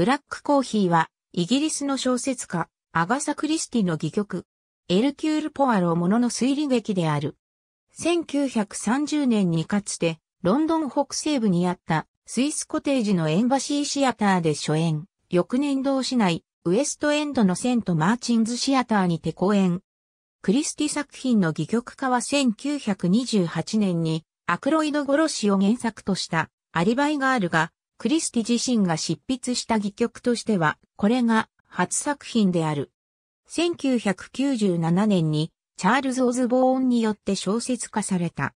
ブラックコーヒーは、イギリスの小説家、アガサ・クリスティの戯曲、エルキュール・ポアロものの推理劇である。1930年にかつて、ロンドン北西部にあったスイスコテージのエンバシーシアターで初演。翌年同市内、ウエストエンドのセント・マーチンズシアターにて公演。クリスティ作品の戯曲化は1928年に、アクロイド殺しを原作としたアリバイがあるが、クリスティ自身が執筆した戯曲としては、これが初作品である。1997年にチャールズ・オズボーンによって小説化された。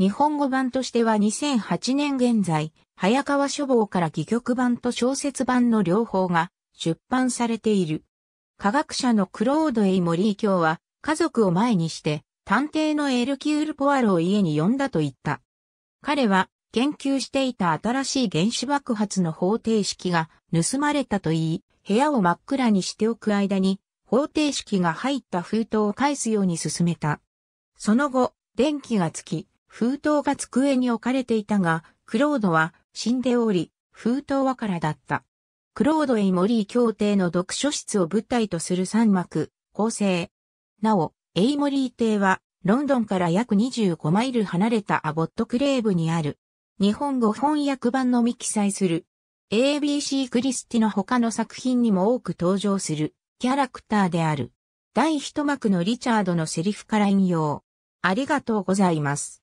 日本語版としては2008年現在、早川書房から戯曲版と小説版の両方が出版されている。科学者のクロード・エイ・モリー卿は家族を前にして探偵のエルキュール・ポアロを家に呼んだと言った。彼は研究していた新しい原子爆発の方程式が盗まれたと言い、部屋を真っ暗にしておく間に、方程式が入った封筒を返すように進めた。その後、電気がつき、封筒が机に置かれていたが、クロードは死んでおり、封筒は空だった。クロード・エイ・モリー協定の読書室を舞台とする三幕、構成。なお、エイ・モリー邸は、ロンドンから約25マイル離れたアボット・クレーブにある、日本語翻訳版のみ記載する。ABC クリスティの他の作品にも多く登場するキャラクターである。第一幕のリチャードのセリフから引用。ありがとうございます。